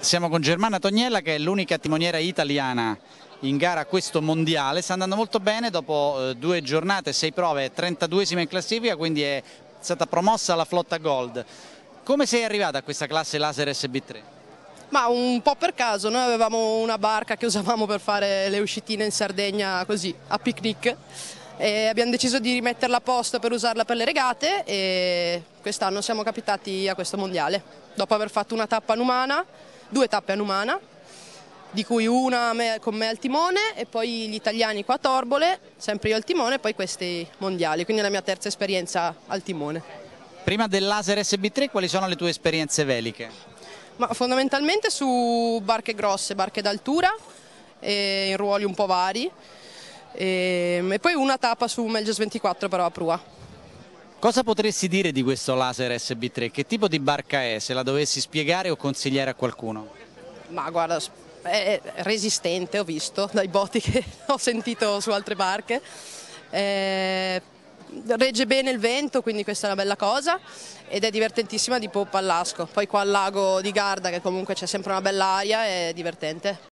Siamo con Germana Tognella che è l'unica timoniera italiana in gara a questo mondiale, sta andando molto bene dopo eh, due giornate, sei prove, 32esima in classifica, quindi è stata promossa alla flotta Gold. Come sei arrivata a questa classe laser SB3? Ma un po' per caso, noi avevamo una barca che usavamo per fare le uscitine in Sardegna così, a picnic e abbiamo deciso di rimetterla a posto per usarla per le regate e quest'anno siamo capitati a questo mondiale. Dopo aver fatto una tappa Numana due tappe a Numana, di cui una con me al timone e poi gli italiani qua a Torbole, sempre io al timone e poi questi mondiali, quindi è la mia terza esperienza al timone. Prima del Laser SB3 quali sono le tue esperienze veliche? Ma fondamentalmente su barche grosse, barche d'altura, in ruoli un po' vari ehm, e, poi una tappa su Melges 24 però a prua. Cosa potresti dire di questo laser SB3? Che tipo di barca è? Se la dovessi spiegare o consigliare a qualcuno? Ma guarda, è resistente, ho visto, dai botti che ho sentito su altre barche. Eh, regge bene il vento, quindi questa è una bella cosa ed è divertentissima di poppa all'asco. Poi qua al lago di Garda, che comunque c'è sempre una bella aria, è divertente.